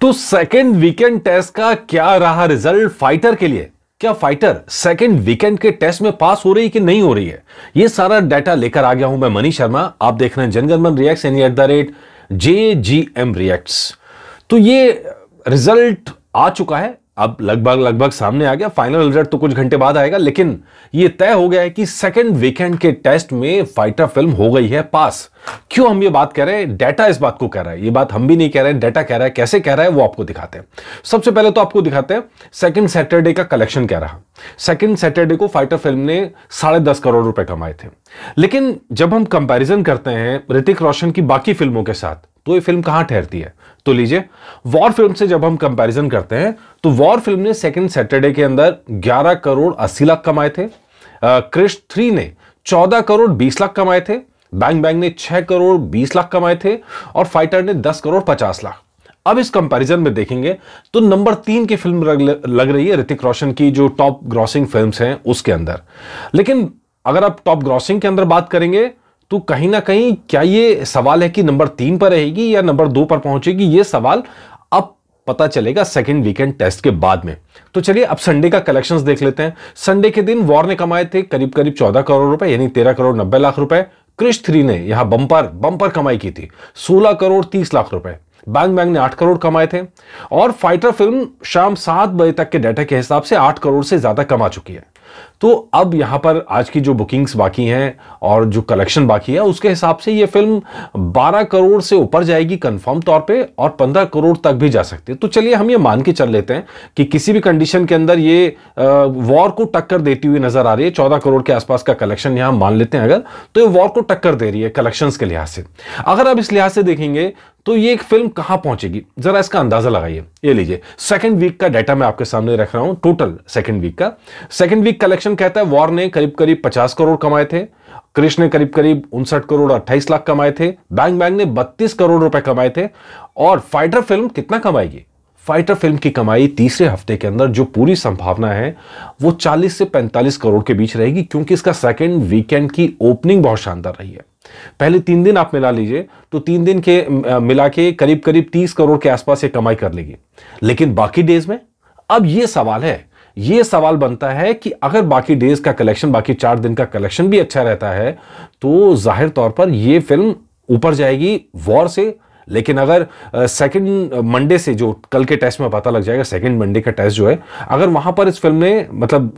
तो second weekend test का क्या रहा रिजल्ट फाइटर के लिए क्या फाइटर सेकेंड वीकेंड के टेस्ट में पास हो रही कि नहीं हो रही है ये सारा डाटा लेकर आ गया हूं मैं मनीष शर्मा आप देख रहे हैं Janaganamana react any at the rate J G M react तो ये रिजल्ट आ चुका है अब लगभग लगभग सामने आ गया फाइनल रिजल्ट तो कुछ घंटे बाद आएगा लेकिन यह तय हो गया है कि सेकेंड वीकेंड के टेस्ट में फाइटर फिल्म हो गई है पास क्यों हम ये बात कह रहे हैं डेटा इस बात को कह रहा है ये बात हम भी नहीं कह रहे हैं डेटा कह रहा है कैसे कह रहा है वो आपको दिखाते हैं सबसे पहले तो आपको दिखाते हैं सेकेंड सैटरडे का कलेक्शन कह रहा सेकेंड सैटरडे को फाइटर फिल्म ने साढ़े दस करोड़ रुपए कमाए थे लेकिन जब हम कंपेरिजन करते हैं ऋतिक रोशन की बाकी फिल्मों के साथ तो ये फिल्म कहां ठहरती है तो लीजिए वॉर फिल्म से जब हम कंपैरिजन करते हैं तो वॉर फिल्म ने सेकंड सैटरडे के अंदर 11 करोड़ 80 लाख कमाए थे क्रिश थ्री ने 14 करोड़ 20 लाख कमाए थे बैंग बैंग ने 6 करोड़ 20 लाख कमाए थे और फाइटर ने 10 करोड़ 50 लाख अब इस कंपैरिजन में देखेंगे तो नंबर तीन की फिल्म लग रही है ऋतिक रोशन की जो टॉप ग्रॉसिंग फिल्म हैं उसके अंदर लेकिन अगर आप टॉप ग्रॉसिंग के अंदर बात करेंगे तो कहीं ना कहीं क्या ये सवाल है कि नंबर तीन पर रहेगी या नंबर दो पर पहुंचेगी ये सवाल अब पता चलेगा सेकेंड वीकेंड टेस्ट के बाद में तो चलिए अब संडे का कलेक्शंस देख लेते हैं संडे के दिन वॉर ने कमाए थे करीब करीब चौदह करोड़ रुपए यानी तेरह करोड़ नब्बे लाख रुपए क्रिश थ्री ने यहां बम्पर बम्पर कमाई की थी सोलह करोड़ तीस लाख रुपए बैंग बैंग ने आठ करोड़ कमाए थे और फाइटर फिल्म शाम सात बजे तक के डाटा के हिसाब से आठ करोड़ से ज्यादा कमा चुकी है तो अब यहाँ पर आज की जो बुकिंग्स बाकी हैं और जो कलेक्शन बाकी है उसके हिसाब से ये फिल्म 12 करोड़ से ऊपर जाएगी कंफर्म तौर पे और 15 करोड़ तक भी जा सकती है तो चलिए हम ये मान के चल लेते हैं कि किसी भी कंडीशन के अंदर ये वॉर को टक्कर देती हुई नजर आ रही है चौदह करोड़ के आसपास का कलेक्शन यहाँ मान लेते हैं अगर तो ये वॉर को टक्कर दे रही है कलेक्शन के लिहाज से अगर आप इस लिहाज से देखेंगे तो ये एक फिल्म कहां पहुंचेगी जरा इसका अंदाजा लगाइए ये लीजिए सेकंड वीक का डाटा मैं आपके सामने रख रहा हूं टोटल सेकंड वीक का सेकंड वीक कलेक्शन कहता है वॉर ने करीब करीब 50 करोड़ कमाए थे कृष्ण ने करीब करीब उनसठ करोड़ अट्ठाईस लाख कमाए थे बैंग बैंग ने बत्तीस करोड़ रुपए कमाए थे और फाइटर फिल्म कितना कमाएगी फाइटर फिल्म की कमाई तीसरे हफ्ते के अंदर जो पूरी संभावना है वो 40 से 45 करोड़ के बीच रहेगी क्योंकि इसका सेकेंड वीकेंड की ओपनिंग बहुत शानदार रही है पहले तीन दिन आप मिला लीजिए तो तीन दिन के मिला के करीब करीब तीस करोड़ के आसपास ये कमाई कर लेगी लेकिन बाकी डेज में अब ये सवाल है ये सवाल बनता है कि अगर बाकी डेज का कलेक्शन बाकी चार दिन का कलेक्शन भी अच्छा रहता है तो जाहिर तौर पर यह फिल्म ऊपर जाएगी वॉर से लेकिन अगर सेकंड मंडे से जो कल के टेस्ट में पता लग जाएगा सेकंड मंडे का टेस्ट जो है अगर वहां पर इस फिल्म ने मतलब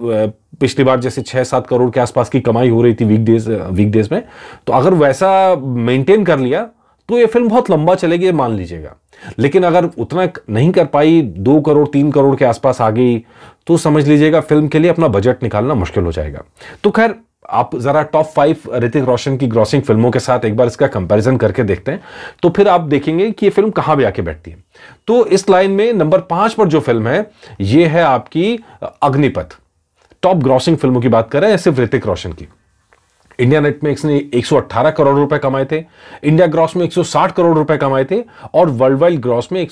पिछली बार जैसे छह सात करोड़ के आसपास की कमाई हो रही थी वीक डेज वीक डेज में तो अगर वैसा मेंटेन कर लिया तो ये फिल्म बहुत लंबा चलेगी मान लीजिएगा लेकिन अगर उतना नहीं कर पाई दो करोड़ तीन करोड़ के आसपास आ गई तो समझ लीजिएगा फिल्म के लिए अपना बजट निकालना मुश्किल हो जाएगा तो खैर आप ज़रा टॉप फाइव ऋतिक रोशन की ग्रॉसिंग फिल्मों के साथ एक बार इसका कंपैरिजन करके देखते हैं तो फिर आप देखेंगे कि ये फिल्म कहां भी आके बैठती है तो इस लाइन में नंबर पांच पर जो फिल्म है ये है आपकी अग्निपथ टॉप ग्रॉसिंग फिल्मों की बात करें सिर्फ ऋतिक रोशन की इंडिया नेट में इसने 118 करोड़ रुपए कमाए थे इंडिया ग्रॉस में 160 करोड़ रुपए कमाए थे और वर्ल्ड वाइड ग्रॉस में एक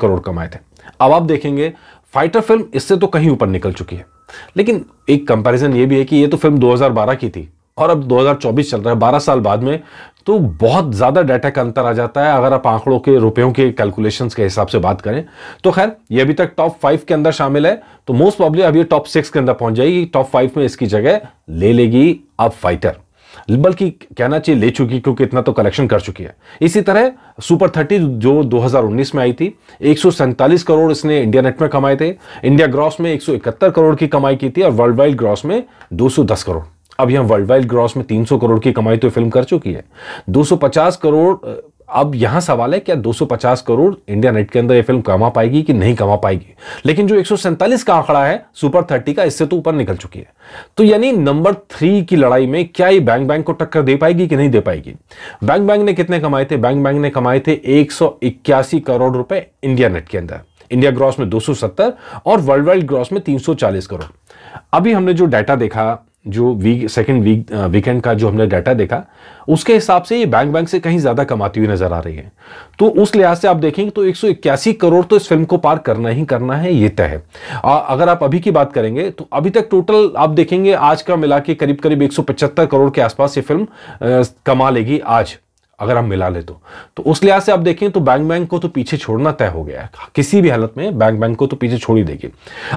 करोड़ कमाए थे अब आप देखेंगे फाइटर फिल्म इससे तो कहीं ऊपर निकल चुकी है लेकिन एक कंपैरिजन ये भी है कि ये तो फिल्म 2012 की थी और अब 2024 चल रहा है 12 साल बाद में तो बहुत ज़्यादा डाटा का अंतर आ जाता है अगर आप आंकड़ों के रुपयों के कैलकुलेशन के हिसाब से बात करें तो खैर ये अभी तक टॉप फाइव के अंदर शामिल है तो मोस्ट प्रॉब्ली अब ये टॉप सिक्स के अंदर पहुंच जाएगी टॉप फाइव में इसकी जगह ले लेगी अब फाइटर बल्कि कहना चाहिए ले चुकी क्योंकि इतना तो कलेक्शन कर चुकी है इसी तरह सुपर थर्टी जो 2019 में आई थी एक करोड़ इसने इंडिया नेट में कमाए थे इंडिया ग्रॉस में एक करोड़ की कमाई की थी और वर्ल्ड वाइड ग्रॉस में 210 करोड़ अब यहां वर्ल्ड वाइड ग्रॉस में 300 करोड़ की कमाई तो फिल्म कर चुकी है 250 करोड़ अब यहां सवाल है क्या 250 करोड़ इंडिया नेट के अंदर ये फिल्म कमा पाएगी कि नहीं कमा पाएगी लेकिन जो एक का आंकड़ा है सुपर थर्टी का इससे तो ऊपर निकल चुकी है तो यानी नंबर थ्री की लड़ाई में क्या ये बैंक बैंक को टक्कर दे पाएगी कि नहीं दे पाएगी बैंक बैंक ने कितने कमाए थे बैंक बैंक ने कमाए थे एक करोड़ रुपए इंडिया नेट के अंदर इंडिया ग्रॉस में दो और वर्ल्ड वाइड ग्रॉस में तीन करोड़ अभी हमने जो डाटा देखा जो वीक सेकेंड वीक वीकेंड का जो हमने डाटा देखा उसके हिसाब से ये बैंक बैंक से कहीं ज़्यादा कमाती हुई नज़र आ रही है तो उस लिहाज से आप देखेंगे तो एक करोड़ तो इस फिल्म को पार करना ही करना है ये तय है आ, अगर आप अभी की बात करेंगे तो अभी तक टोटल आप देखेंगे आज का मिला के करीब करीब एक करोड़ के आसपास ये फिल्म आ, uh, कमा लेगी आज अगर आप मिला ले तो तो उस लिहाज से आप देखें तो बैंक बैंक को तो पीछे छोड़ना तय हो गया है किसी भी हालत में बैंक बैंक को तो पीछे छोड़ ही देगी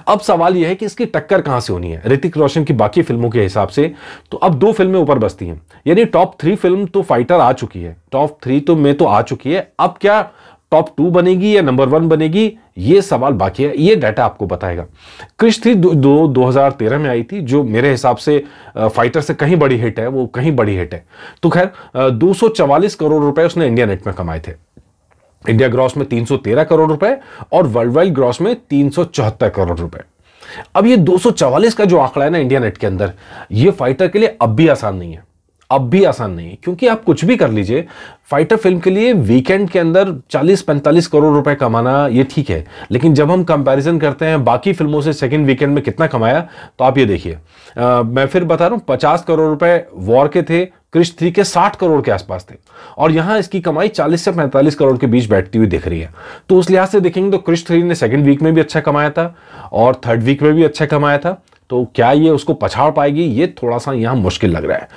अब सवाल यह है कि इसकी टक्कर कहां से होनी है ऋतिक रोशन की बाकी फिल्मों के हिसाब से तो अब दो फिल्में ऊपर बसती हैं यानी टॉप थ्री फिल्म तो फाइटर आ चुकी है टॉप थ्री तो में तो आ चुकी है अब क्या टॉप टू बनेगी या नंबर वन बनेगी ये सवाल बाकी है ये डाटा आपको बताएगा क्रिश थ्री दो, दो तेरह में आई थी जो मेरे हिसाब से फाइटर से कहीं बड़ी हिट है वो कहीं बड़ी हिट है तो खैर दो करोड़ रुपए उसने इंडिया नेट में कमाए थे इंडिया ग्रॉस में 313 करोड़ रुपए और वर्ल्ड वाइड ग्रॉस में चौहत्तर करोड़ रुपए अब ये 244 का जो आंकड़ा है ना इंडिया नेट के अंदर ये फाइटर के लिए अब भी आसान नहीं है अब भी आसान नहीं है क्योंकि आप कुछ भी कर लीजिए फाइटर फिल्म के लिए वीकेंड के अंदर 40-45 करोड़ रुपए कमाना ये ठीक है लेकिन जब हम कंपैरिजन करते हैं बाकी फिल्मों से सेकंड वीकेंड में कितना कमाया तो आप ये देखिए मैं फिर बता रहा हूँ पचास करोड़ रुपए वॉर के थे क्रिश थ्री के 60 करोड़ के आसपास थे और यहाँ इसकी कमाई चालीस से पैंतालीस करोड़ के बीच बैठती हुई दिख रही है तो उस लिहाज से देखेंगे तो क्रिश थ्री ने सेकेंड वीक में भी अच्छा कमाया था और थर्ड वीक में भी अच्छा कमाया था तो क्या ये उसको पछाड़ पाएगी ये थोड़ा सा यहां मुश्किल लग रहा है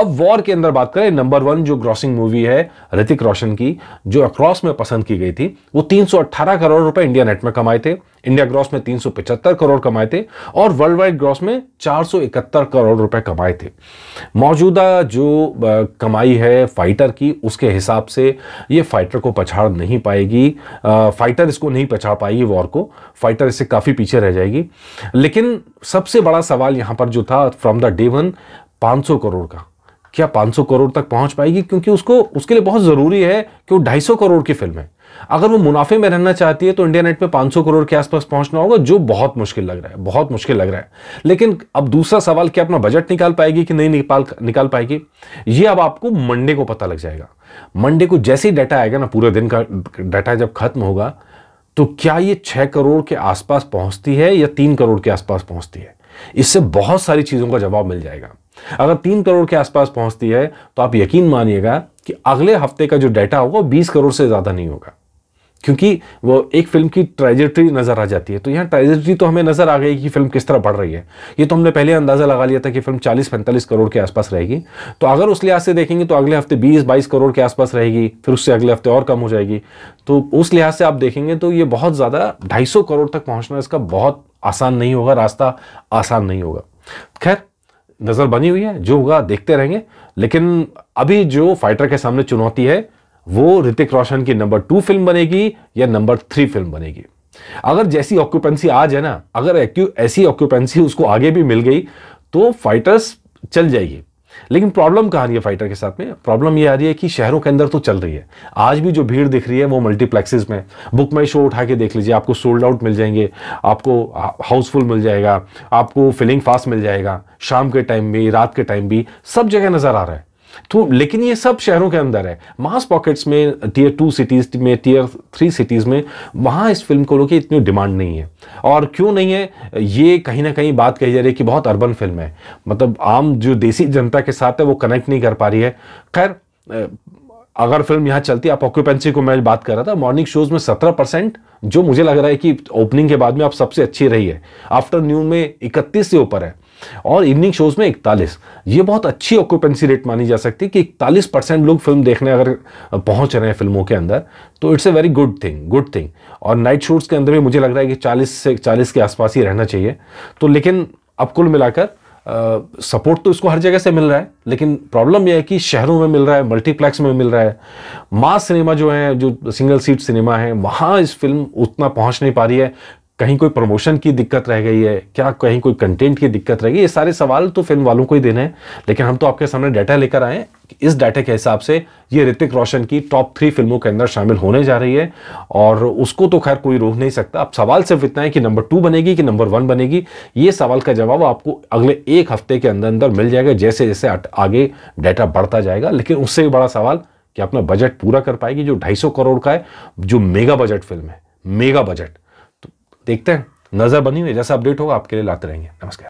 अब वॉर के अंदर बात करें नंबर वन जो ग्रॉसिंग मूवी है ऋतिक रोशन की जो अक्रॉस में पसंद की गई थी वो 318 करोड़ रुपए इंडिया नेट में कमाए थे इंडिया ग्रॉस में 375 करोड़ कमाए थे और वर्ल्ड वाइड ग्रॉस में 471 करोड़ रुपए कमाए थे मौजूदा जो कमाई है फाइटर की उसके हिसाब से ये फाइटर को पछाड़ नहीं पाएगी फाइटर इसको नहीं पछाड़ पाएगी वॉर को फाइटर इससे काफ़ी पीछे रह जाएगी लेकिन सबसे बड़ा सवाल यहाँ पर जो था from the day one 500 crore का क्या 500 करोड़ तक पहुंच पाएगी क्योंकि उसको उसके लिए बहुत ज़रूरी है कि वो 250 करोड़ की फिल्म है अगर वो मुनाफे में रहना चाहती है तो इंडिया नेट पे 500 करोड़ के आसपास पहुंचना होगा जो बहुत मुश्किल लग रहा है बहुत मुश्किल लग रहा है लेकिन अब दूसरा सवाल क्या अपना बजट निकाल पाएगी कि नहीं निकाल निकाल पाएगी ये अब आपको मंडे को पता लग जाएगा मंडे को जैसे ही डाटा आएगा ना पूरे दिन का डाटा जब खत्म होगा तो क्या ये छः करोड़ के आसपास पहुंचती है या तीन करोड़ के आसपास पहुंचती है इससे बहुत सारी चीज़ों का जवाब मिल जाएगा अगर तीन करोड़ के आसपास पहुंचती है तो आप यकीन मानिएगा कि अगले हफ्ते का जो डाटा होगा बीस करोड़ से ज़्यादा नहीं होगा क्योंकि वो एक फिल्म की ट्रेजेक्ट्री नज़र आ जाती है तो यहाँ ट्रेजेक्ट्री तो हमें नज़र आ गई कि फिल्म किस तरह बढ़ रही है ये तो हमने पहले अंदाज़ा लगा लिया था कि फिल्म 40-45 करोड़ के आसपास रहेगी तो अगर उस लिहाज से देखेंगे तो अगले हफ्ते 20-22 करोड़ के आसपास रहेगी फिर उससे अगले हफ्ते और कम हो जाएगी तो उस लिहाज से आप देखेंगे तो ये बहुत ज़्यादा ढाई करोड़ तक पहुँचना इसका बहुत आसान नहीं होगा रास्ता आसान नहीं होगा खैर नज़र बनी हुई है जो होगा देखते रहेंगे लेकिन अभी जो फाइटर के सामने चुनौती है वो ऋतिक रोशन की नंबर टू फिल्म बनेगी या नंबर थ्री फिल्म बनेगी अगर जैसी ऑक्यूपेंसी आज है ना अगर ऐसी ऑक्यूपेंसी उसको आगे भी मिल गई तो फाइटर्स चल जाएगी लेकिन प्रॉब्लम कहा रही है फाइटर के साथ में प्रॉब्लम ये आ रही है कि शहरों के अंदर तो चल रही है आज भी जो भीड़ दिख रही है वो मल्टीप्लेक्सेस में बुक माई शो उठा के देख लीजिए आपको सोल्ड आउट मिल जाएंगे आपको हाउसफुल मिल जाएगा आपको फिलिंग फास्ट मिल जाएगा शाम के टाइम भी रात के टाइम भी सब जगह नज़र आ रहा है तो लेकिन ये सब शहरों के अंदर है मास पॉकेट्स में टीयर टू सिटीज़ में टीयर थ्री सिटीज़ में वहाँ इस फिल्म को लोग इतनी डिमांड नहीं है और क्यों नहीं है ये कहीं ना कहीं बात कही जा रही है कि बहुत अर्बन फिल्म है मतलब आम जो देसी जनता के साथ है वो कनेक्ट नहीं कर पा रही है खैर अगर फिल्म यहाँ चलती आप ऑक्यूपेंसी को मैं बात कर रहा था मॉर्निंग शोज में सत्रह परसेंट जो मुझे लग रहा है कि ओपनिंग के बाद में आप सबसे अच्छी रही है आफ्टरनून में इकतीस से ऊपर है और इवनिंग शोज़ में इकतालीस ये बहुत अच्छी ऑक्यूपेंसी रेट मानी जा सकती है कि इकतालीस परसेंट लोग फिल्म देखने अगर पहुंच रहे हैं फिल्मों के अंदर तो it's a very good thing good thing और नाइट शोट्स के अंदर भी मुझे लग रहा है कि चालीस से चालीस के आसपास ही रहना चाहिए तो लेकिन अब कुल मिलाकर सपोर्ट uh, तो इसको हर जगह से मिल रहा है लेकिन प्रॉब्लम यह है कि शहरों में मिल रहा है मल्टीप्लेक्स में मिल रहा है मास सिनेमा जो है जो सिंगल सीट सिनेमा है वहाँ इस फिल्म उतना पहुँच नहीं पा रही है कहीं कोई प्रमोशन की दिक्कत रह गई है क्या कहीं कोई कंटेंट की दिक्कत रह गई ये सारे सवाल तो फिल्म वालों को ही देने हैं लेकिन हम तो आपके सामने डाटा लेकर आए इस डाटा के हिसाब से ये ऋतिक रोशन की टॉप थ्री फिल्मों के अंदर शामिल होने जा रही है और उसको तो खैर कोई रोक नहीं सकता अब सवाल सिर्फ इतना है कि नंबर टू बनेगी कि नंबर वन बनेगी ये सवाल का जवाब आपको अगले एक हफ्ते के अंदर अंदर मिल जाएगा जैसे जैसे आगे डाटा बढ़ता जाएगा लेकिन उससे भी बड़ा सवाल कि अपना बजट पूरा कर पाएगी जो ढाई करोड़ का है जो मेगा बजट फिल्म है मेगा बजट देखते हैं नजर बनी हुई जैसा अपडेट होगा आपके लिए लाते रहेंगे नमस्कार